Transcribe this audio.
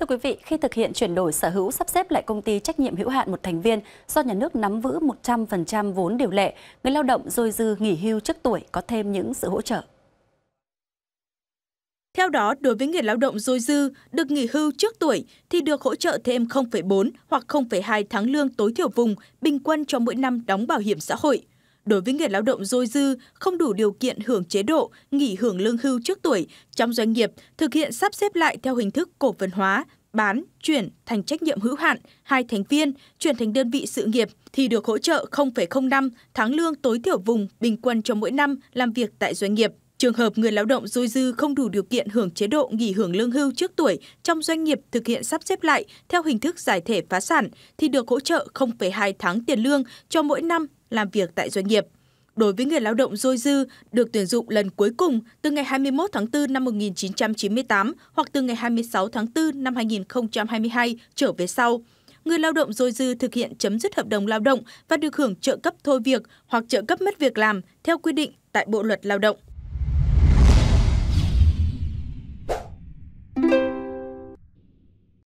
Thưa quý vị, khi thực hiện chuyển đổi sở hữu sắp xếp lại công ty trách nhiệm hữu hạn một thành viên do nhà nước nắm vữ 100% vốn điều lệ, người lao động dôi dư nghỉ hưu trước tuổi có thêm những sự hỗ trợ. Theo đó, đối với người lao động dôi dư được nghỉ hưu trước tuổi thì được hỗ trợ thêm 0,4 hoặc 0,2 tháng lương tối thiểu vùng bình quân cho mỗi năm đóng bảo hiểm xã hội. Đối với người lao động dôi dư, không đủ điều kiện hưởng chế độ, nghỉ hưởng lương hưu trước tuổi, trong doanh nghiệp thực hiện sắp xếp lại theo hình thức cổ phần hóa, bán, chuyển thành trách nhiệm hữu hạn, hai thành viên, chuyển thành đơn vị sự nghiệp thì được hỗ trợ 0,05 tháng lương tối thiểu vùng bình quân cho mỗi năm làm việc tại doanh nghiệp. Trường hợp người lao động dôi dư không đủ điều kiện hưởng chế độ nghỉ hưởng lương hưu trước tuổi trong doanh nghiệp thực hiện sắp xếp lại theo hình thức giải thể phá sản thì được hỗ trợ 0,2 tháng tiền lương cho mỗi năm làm việc tại doanh nghiệp. Đối với người lao động dôi dư được tuyển dụng lần cuối cùng từ ngày 21 tháng 4 năm 1998 hoặc từ ngày 26 tháng 4 năm 2022 trở về sau, người lao động dôi dư thực hiện chấm dứt hợp đồng lao động và được hưởng trợ cấp thôi việc hoặc trợ cấp mất việc làm theo quy định tại Bộ luật Lao động.